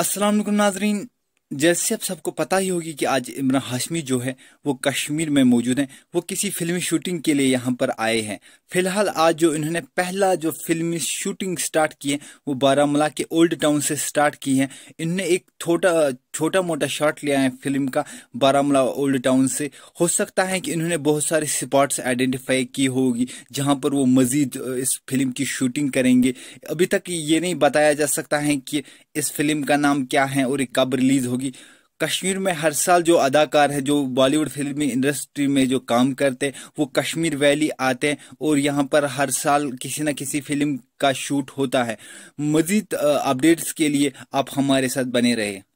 अस्सलाम नाजरीन जैसे आप सबको पता ही होगी कि आज इमरान हाशमी जो है वो कश्मीर में मौजूद हैं वो किसी फिल्मी शूटिंग के लिए यहाँ पर आए हैं फिलहाल आज जो इन्होंने पहला जो फिल्मी शूटिंग स्टार्ट की है वो बारामूला के ओल्ड टाउन से स्टार्ट की है इन्होंने एक छोटा छोटा मोटा शॉट लिया है फिल्म का बारामूला ओल्ड टाउन से हो सकता है कि इन्होंने बहुत सारे स्पॉट्स आइडेंटिफाई की होगी जहां पर वो मजीद इस फिल्म की शूटिंग करेंगे अभी तक ये नहीं बताया जा सकता है कि इस फिल्म का नाम क्या है और ये कब रिलीज होगी कश्मीर में हर साल जो अदाकार है जो बॉलीवुड फिल्मी इंडस्ट्री में जो काम करते हैं वो कश्मीर वैली आते हैं और यहाँ पर हर साल किसी न किसी फिल्म का शूट होता है मजीद अपडेट्स के लिए आप हमारे साथ बने रहे